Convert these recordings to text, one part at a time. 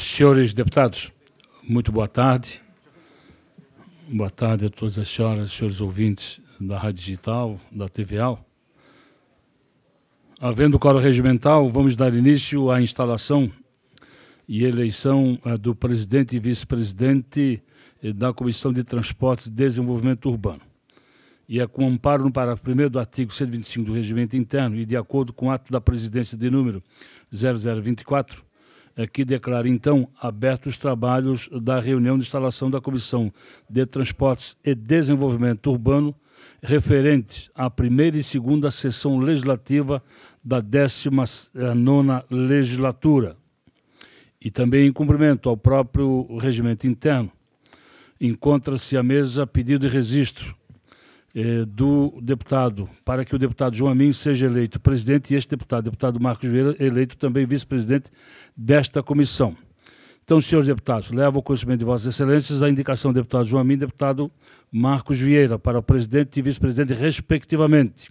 Senhores deputados, muito boa tarde. Boa tarde a todas as senhoras e senhores ouvintes da Rádio Digital, da TVAL. Havendo o coro regimental, vamos dar início à instalação e eleição eh, do presidente e vice-presidente eh, da Comissão de Transportes e Desenvolvimento Urbano. E é com amparo no parágrafo 1 do artigo 125 do Regimento Interno e de acordo com o ato da presidência de número 0024, é que declaro, então, abertos os trabalhos da reunião de instalação da Comissão de Transportes e Desenvolvimento Urbano, referentes à primeira e segunda sessão legislativa da 19 legislatura. E também em cumprimento ao próprio regimento interno, encontra-se à mesa pedido de registro eh, do deputado, para que o deputado João Amin seja eleito presidente e este deputado, deputado Marcos Vieira, eleito também vice-presidente desta comissão. Então, senhores deputados, levo ao conhecimento de Vossas Excelências a indicação do deputado João Amin e deputado Marcos Vieira para presidente e vice-presidente, respectivamente.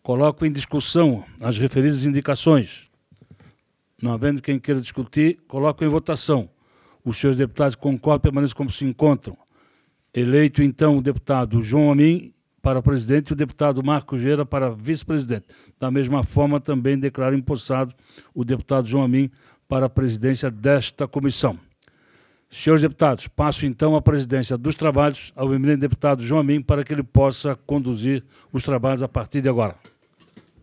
Coloco em discussão as referidas indicações. Não havendo quem queira discutir, coloco em votação. Os senhores deputados concordam, permaneçam como se encontram. Eleito, então, o deputado João Amin para presidente e o deputado Marco Vieira para vice-presidente. Da mesma forma, também declaro empossado o deputado João Amin para a presidência desta comissão. Senhores deputados, passo então a presidência dos trabalhos ao eminente deputado João Amin para que ele possa conduzir os trabalhos a partir de agora.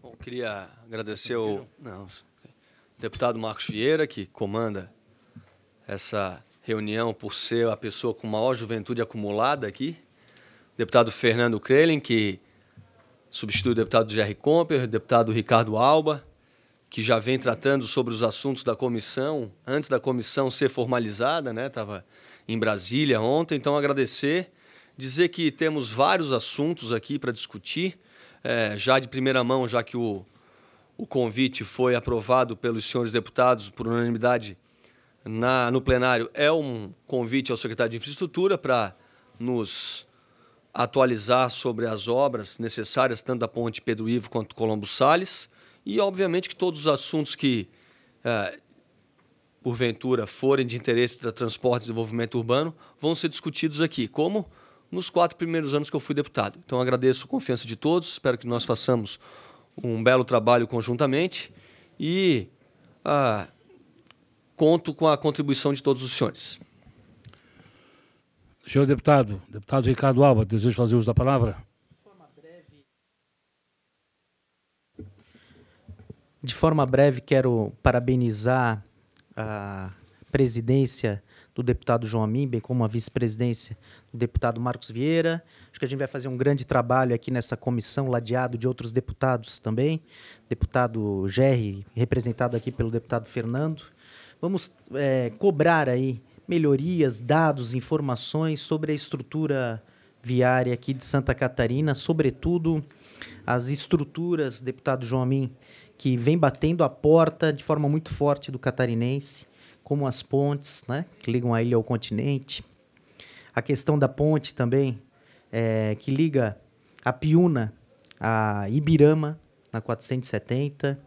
Bom, queria agradecer ao não, deputado Marcos Vieira, que comanda essa reunião por ser a pessoa com maior juventude acumulada aqui deputado Fernando Krelin, que substitui o deputado Jerry Comper, deputado Ricardo Alba, que já vem tratando sobre os assuntos da comissão, antes da comissão ser formalizada, né? Estava em Brasília ontem, então agradecer, dizer que temos vários assuntos aqui para discutir, é, já de primeira mão, já que o, o convite foi aprovado pelos senhores deputados por unanimidade na, no plenário, é um convite ao secretário de Infraestrutura para nos atualizar sobre as obras necessárias, tanto da ponte Pedro Ivo quanto Colombo Sales, e obviamente que todos os assuntos que, é, porventura, forem de interesse para transporte e desenvolvimento urbano vão ser discutidos aqui, como nos quatro primeiros anos que eu fui deputado. Então agradeço a confiança de todos, espero que nós façamos um belo trabalho conjuntamente e ah, conto com a contribuição de todos os senhores. Senhor deputado, deputado Ricardo Alba, desejo fazer uso da palavra. De forma breve, quero parabenizar a presidência do deputado João Amin, bem como a vice-presidência do deputado Marcos Vieira. Acho que a gente vai fazer um grande trabalho aqui nessa comissão, ladeado de outros deputados também. Deputado Gerri, representado aqui pelo deputado Fernando. Vamos é, cobrar aí melhorias, dados, informações sobre a estrutura viária aqui de Santa Catarina, sobretudo as estruturas, deputado João Amin, que vem batendo a porta de forma muito forte do catarinense, como as pontes, né, que ligam a ilha ao continente. A questão da ponte também, é, que liga a Piúna a Ibirama, na 470,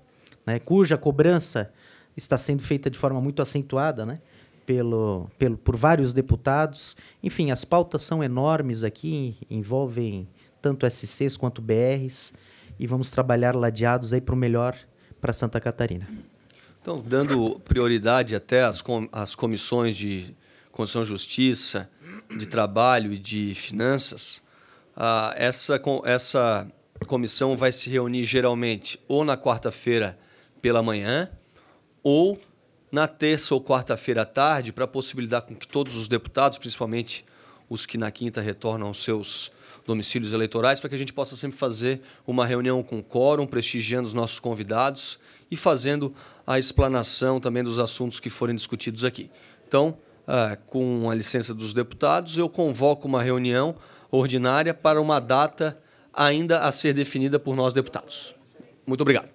né, cuja cobrança está sendo feita de forma muito acentuada, né? pelo, pelo, por vários deputados. Enfim, as pautas são enormes aqui, envolvem tanto SCs quanto BRs, e vamos trabalhar ladeados aí para o melhor para Santa Catarina. Então, dando prioridade até às, com, às comissões de Constituição e Justiça, de Trabalho e de Finanças, a essa, essa comissão vai se reunir geralmente ou na quarta-feira pela manhã ou na terça ou quarta-feira à tarde para possibilitar com que todos os deputados, principalmente os que na quinta retornam aos seus domicílios eleitorais, para que a gente possa sempre fazer uma reunião com quórum, prestigiando os nossos convidados e fazendo a explanação também dos assuntos que forem discutidos aqui. Então, é, com a licença dos deputados, eu convoco uma reunião ordinária para uma data ainda a ser definida por nós deputados. Muito obrigado.